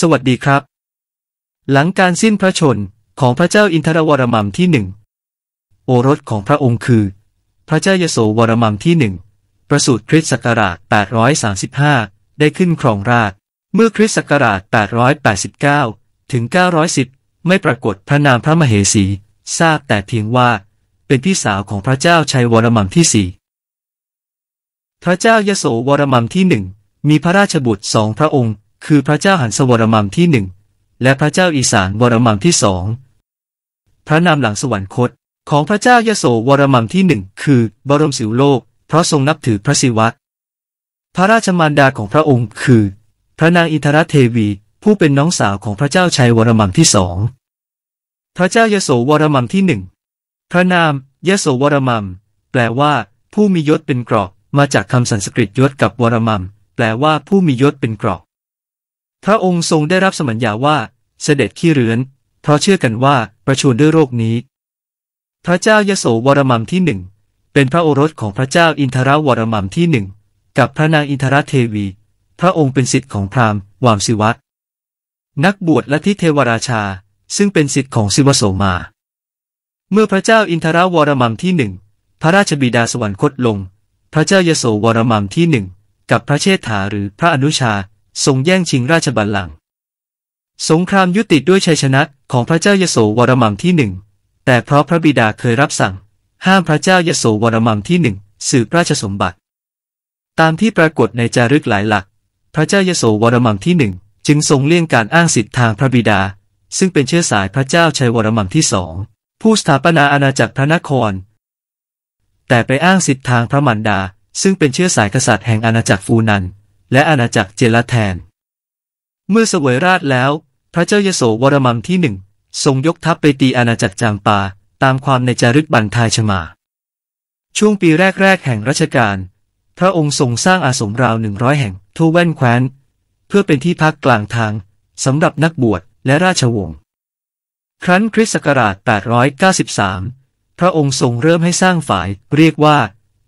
สวัสดีครับ หลังการสิ้นพระชนของพระเจ้าอินทรวรมัมที่หนึ่ง โอรสของพระองค์คือ พระเจ้ายโสวรมัมที่หนึ่ง ประสูติคริสต์ศักราช 835 ได้ขึ้นครองราช เมื่อคริสต์ศักราช889ถึง910ไม่ปรากฏพระนามพระมเหสี ทราบแต่เพียงว่า เป็นพี่สาวของพระเจ้าชัยวรมัมที่สี่พระเจ้ายโสวรมัมที่หนึ่งมีพระราชบุตรสองพระองค์คือพระเจ้าหันสวรมัมที่หนึ่งและพระเจ้าอีสานวรมัมที่สอง พระนามหลังสวรรคต ของพระเจ้ายโสวรมัมที่หนึ่งคือ บรมสิวโลก เพราะทรงนับถือพระศิวะ พระราชมารดาของพระองค์คือ พระนางอินทรเทวี ผู้เป็นน้องสาวของพระเจ้าชัยวรมัมที่สอง พระเจ้ายโสวรมัมที่หนึ่งพระนาม ยโสวรมัมแปลว่าผู้มียศเป็นกรอกมาจากคำสันสกฤตยศกับวรมัมแปลว่าผู้มียศเป็นกรอกพระองค์ทรงได้รับสมัญญาว่าเสด็จขี้เรือน เพราะเชื่อกันว่าประชวรด้วยโรคนี้ พระเจ้ายโสวรมัมที่หนึ่งเป็นพระโอรสของพระเจ้าอินทราวรมัมที่หนึ่งกับพระนางอินทราเทวี พระองค์เป็นสิทธิ์ของพราหมณ์วามสิวัตนักบวชและทิเทวราชาซึ่งเป็นสิทธิ์ของสิวโสมา เมื่อพระเจ้าอินทราวรมัมที่หนึ่งพระราชบิดาสวรรคตลง พระเจ้ายโสวรมัมที่หนึ่งกับพระเชษฐาหรือพระอนุชาทรงแย่งชิงราชบัลลังก์ สงครามยุติด้วยชัยชนะของพระเจ้ายโสวรมังที่หนึ่ง แต่เพราะพระบิดาเคยรับสั่ง ห้ามพระเจ้ายโสวรมังที่หนึ่งสืบราชสมบัติ ตามที่ปรากฏในจารึกหลายหลัก พระเจ้ายโสวรมังที่หนึ่งจึงทรงเลี่ยงการอ้างสิทธิทางพระบิดา ซึ่งเป็นเชื้อสายพระเจ้าชัยวรมังที่สองผู้สถาปนาอาณาจักรพระนคร แต่ไปอ้างสิทธิทางพระมันดา ซึ่งเป็นเชื้อสายกษัตริย์แห่งอาณาจักรฟูนันและอาณาจักรเจลแทน เมื่อเสวยราชแล้ว พระเจ้ายโสวรมังที่หนึ่งทรงยกทัพไปตีอาณาจักรจามปาตามความในจารึกบันทายชมา ช่วงปีแรกๆแห่งรัชกาล พระองค์ทรงสร้างอาสมราวหนึ่งร้อยแห่งทั่วแว่นแคว้น เพื่อเป็นที่พักกลางทางสำหรับนักบวชและราชวงศ์ครั้นคริสต์ศักราช893 พระองค์ทรงเริ่มให้สร้างฝ่าย เรียกว่า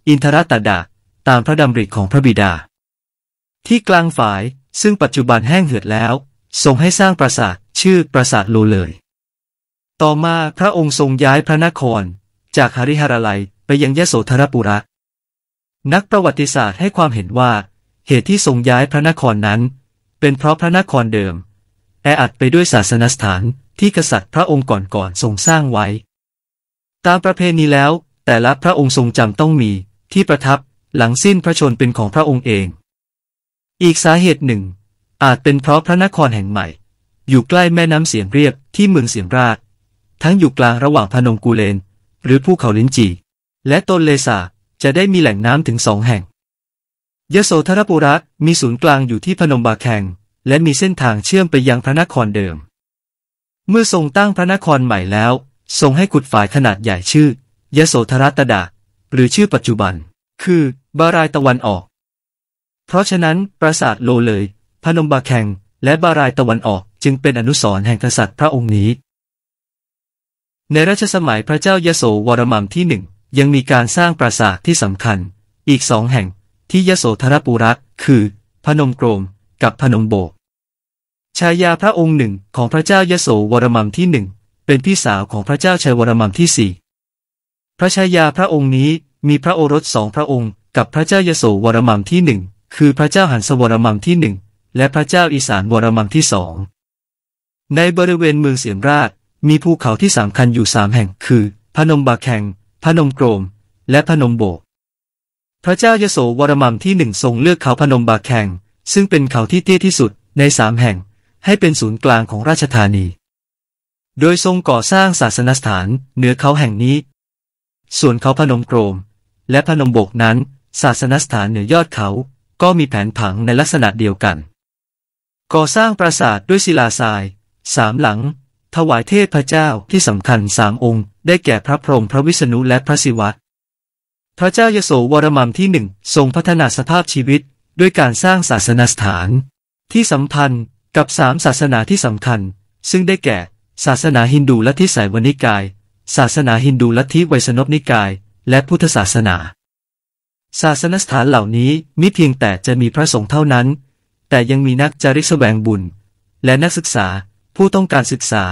อินทรตดาตามพระดำริของพระบิดาที่กลางฝายซึ่งปัจจุบันแห้งเหือดแล้ว ทรงให้สร้างปราสาทชื่อปราสาทโลเลย ต่อมาพระองค์ทรงย้ายพระนคร จากหริหราลัยไปยังยโสธรปุระ นักประวัติศาสตร์ให้ความเห็นว่า เหตุที่ทรงย้ายพระนครนั้น เป็นเพราะพระนครเดิมแออัดไปด้วยศาสนสถาน ที่กษัตริย์พระองค์ก่อนๆทรงสร้างไว้ ตามประเพณีแล้ว แต่ละพระองค์ทรงจำต้องมีที่ประทับหลังสิ้นพระชนเป็นของพระองค์เองอีกสาเหตุหนึ่งอาจเป็นเพราะพระนครแห่งใหม่ อยู่ใกล้แม่น้ำเสียงเรียบที่เมืองเสียงราชทั้งอยู่กลางระหว่างพนมกูเลน หรือภูเขาลินจี และต้นเลสาจะได้มีแหล่งน้ำถึงสองแห่งยโสธรปุระมีศูนย์กลางอยู่ที่พนมบาแขงและมีเส้นทางเชื่อมไปยังพระนครเดิม เมื่อทรงตั้งพระนครใหม่แล้วทรงให้ขุดฝายขนาดใหญ่ชื่อ ยโสธรตดาหรือชื่อปัจจุบันคือ บารายตะวันออกพราะฉะนั้นปราสาทโลเลย พนมบาแข่งและบารายตะวันออกจึงเป็นอนุสรณ์แห่งกษัตริย์พระองค์นี้ ในรัชสมัยพระเจ้ายโสวรมัมที่หนึ่งยังมีการสร้างปราสาทที่สำคัญ อีกสองแห่งที่ยโสธรปุระคือพนมโกรมกับพนมโบกชายาพระองค์หนึ่งของพระเจ้ายโสวรมัมที่หนึ่งเป็นพี่สาวของพระเจ้าชัยวรมัมที่สี่พระชายาพระองค์นี้มีพระโอรสสองพระองค์ กับพระเจ้ายโสวรมัมที่หนึ่งคือพระเจ้าหันสวรมังที่หนึ่งและพระเจ้าอีสานวรมังที่สอง ในบริเวณเมืองเสียมราชมีภูเขาที่สำคัญอยู่สามแห่ง คือ พนมบาแขงพนมโกรมและพนมโบก พระเจ้ายโสวรมังที่หนึ่งทรงเลือกเขาพนมบาแขง ซึ่งเป็นเขาที่เตี้ยที่สุดในสามแห่ง ให้เป็นศูนย์กลางของราชธานี โดยทรงก่อสร้างศาสนสถานเหนือเขาแห่งนี้ ส่วนเขาพนมโกรม และพนมโบกนั้น ศาสนสถานเหนือยอดเขาก็มีแผนผังในลักษณะเดียวกัน ก่อสร้างปราสาทด้วยศิลาทราย สามหลัง ถวายเทพพระเจ้าที่สำคัญสามองค์ ได้แก่พระพรหม พระวิษณุและพระศิวะพระเจ้ายโสวรมัมที่หนึ่งทรงพัฒนาสภาพชีวิตด้วยการสร้างศาสนสถาน ที่สัมพันธ์กับสามศาสนาที่สำคัญ ซึ่งได้แก่ ศาสนาฮินดูลัทธิสายวนิกาย ศาสนาฮินดูลัทธิไวยสนบนิกายและพุทธศาสนาศาสนสถานเหล่านี้มิเพียงแต่จะมีพระสงฆ์เท่านั้น แต่ยังมีนักจาริกแสวงบุญ และนักศึกษาผู้ต้องการศึกษา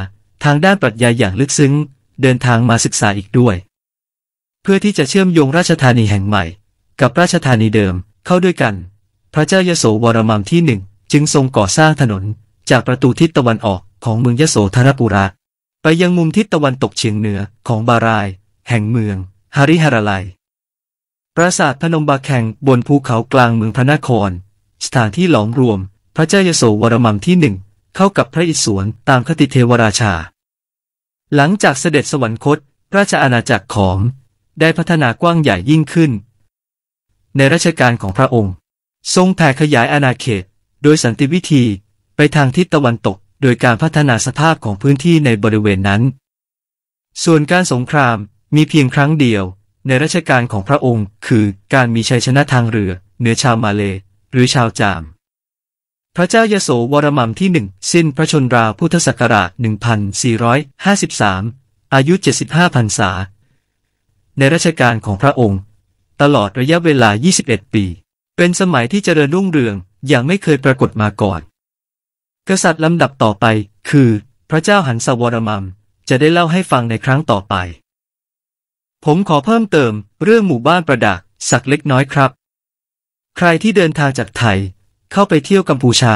ทางด้านปรัชญาอย่างลึกซึ้ง เดินทางมาศึกษาอีกด้วย เพื่อที่จะเชื่อมโยงราชธานีแห่งใหม่ กับราชธานีเดิมเข้าด้วยกัน พระเจ้ายโสวรมัมที่หนึ่งจึงทรงก่อสร้างถนนจากประตูทิศตะวันออกของเมืองยโสธรปุระ ไปยังมุมทิศตะวันตกเฉียงเหนือของบารายแห่งเมืองฮาริฮาราลัยปราสาทพนมบาแข่งบนภูเขากลางเมืองพระนคร สถานที่หลอมรวม พระเจ้ายโสวรมังที่หนึ่งเข้ากับพระอิศวรตามคติเทวราชา หลังจากเสด็จสวรรคตราชอาณาจักรของได้พัฒนากว้างใหญ่ยิ่งขึ้น ในรัชกาลของพระองค์ ทรงแผ่ขยายอาณาเขต โดยสันติวิธีไปทางทิศตะวันตกโดยการพัฒนาสภาพของพื้นที่ในบริเวณนั้น ส่วนการสงครามมีเพียงครั้งเดียวในรัชกาลของพระองค์คือการมีชัยชนะทางเรือเหนือชาวมาเล หรือชาวจาม พระเจ้ายโสวรมัมที่หนึ่งสิ้นพระชนราพุทธศักราช1453 อายุ 75พรรษา ในรัชกาลของพระองค์ ตลอดระยะเวลา 21 ปี เป็นสมัยที่เจริญรุ่งเรืองอย่างไม่เคยปรากฏมาก่อน กษัตริย์ลำดับต่อไปคือ พระเจ้าหันสวรมัมจะได้เล่าให้ฟังในครั้งต่อไปผมขอเพิ่มเติมเรื่องหมู่บ้านประดักสักเล็กน้อยครับ ใครที่เดินทางจากไทย เข้าไปเที่ยวกัมพูชา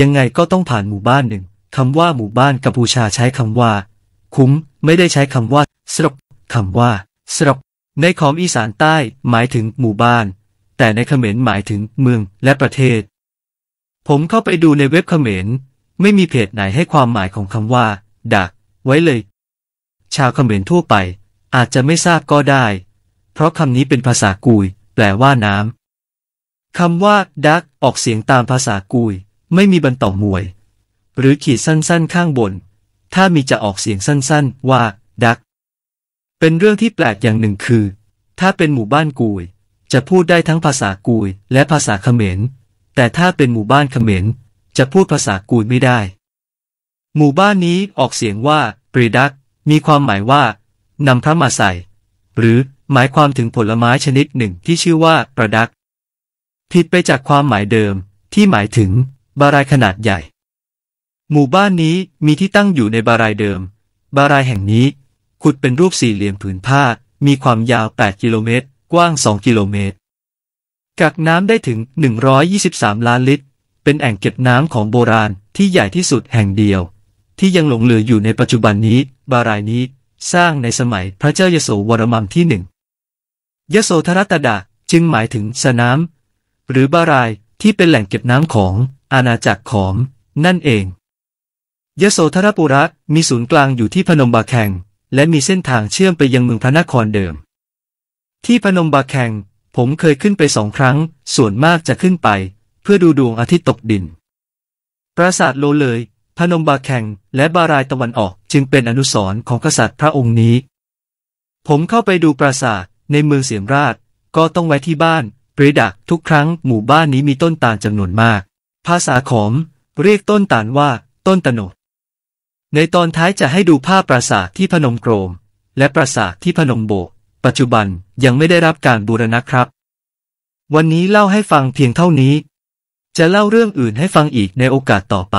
ยังไงก็ต้องผ่านหมู่บ้านหนึ่งคำว่าหมู่บ้านกัมพูชาใช้คำว่า คุ้มไม่ได้ใช้คำว่าสรบคำว่าสรบในของอีสานใต้หมายถึงหมู่บ้าน แต่ในเขมรหมายถึงเมืองและประเทศ ผมเข้าไปดูในเว็บเขมร ไม่มีเพจไหนให้ความหมายของคำว่า ดัก ไว้เลย ชาวเขมรทั่วไปอาจจะไม่ทราบก็ได้ เพราะคำนี้เป็นภาษากุย แปลว่าน้ำคำว่าดักออกเสียงตามภาษากุย ไม่มีบรรต่อมวย หรือขีดสั้น ๆข้างบน ถ้ามีจะออกเสียงสั้นๆว่าดักเป็นเรื่องที่แปลกอย่างหนึ่งคือ ถ้าเป็นหมู่บ้านกุย จะพูดได้ทั้งภาษากุย และภาษาเขมร แต่ถ้าเป็นหมู่บ้านเขมรจะพูดภาษากุยไม่ได้ หมู่บ้านนี้ออกเสียงว่าปรีดักมีความหมายว่านำพระมาใส่หรือหมายความถึงผลไม้ชนิดหนึ่งที่ชื่อว่าประดักผิดไปจากความหมายเดิม ที่หมายถึง บารายขนาดใหญ่ หมู่บ้านนี้มีที่ตั้งอยู่ในบารายเดิม บารายแห่งนี้ขุดเป็นรูปสี่เหลี่ยมผืนผ้า มีความยาว 8 กิโลเมตร กว้าง 2 กิโลเมตร กักน้ำได้ถึง 123 ล้านลิตร เป็นแอ่งเก็บน้ำของโบราณที่ใหญ่ที่สุดแห่งเดียว ที่ยังหลงเหลืออยู่ในปัจจุบันนี้ บารายนี้สร้างในสมัยพระเจ้ายโสวรมังที่หนึ่งยโสธรตดาจึงหมายถึงสระน้ำหรือบารายที่เป็นแหล่งเก็บน้ำของอาณาจักรของนั่นเองยโสธรปุระ มีศูนย์กลางอยู่ที่พนมบาแขงและมีเส้นทางเชื่อมไปยังเมืองพระนครเดิม ที่พนมบาแขงผมเคยขึ้นไปสองครั้ง ส่วนมากจะขึ้นไป เพื่อดูดวงอาทิตย์ตกดินปราสาทโลเลยพนมบาแข่งและบารายตะวันออกจึงเป็นอนุสรณ์ของกษัตริย์พระองค์นี้ ผมเข้าไปดูปราสาทในเมืองเสียมราชก็ต้องไว้ที่บ้าน ปริดักทุกครั้ง หมู่บ้านนี้มีต้นตาลจำนวนมาก ภาษาขอมเรียกต้นตาลว่าต้นตนดในตอนท้ายจะให้ดูภาพปราสาทที่พนมโกรมและปราสาทที่พนมโบกปัจจุบันยังไม่ได้รับการบูรณะครับ วันนี้เล่าให้ฟังเพียงเท่านี้ จะเล่าเรื่องอื่นให้ฟังอีกในโอกาสต่อไป